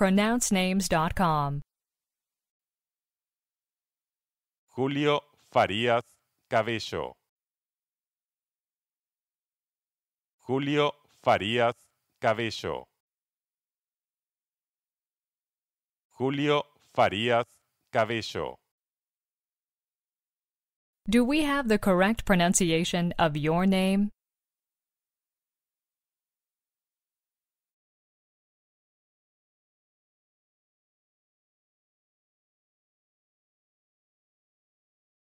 pronouncenames.com. Julio Farías Cabello. Julio Farías Cabello. Julio Farías Cabello. Do we have the correct pronunciation of your name?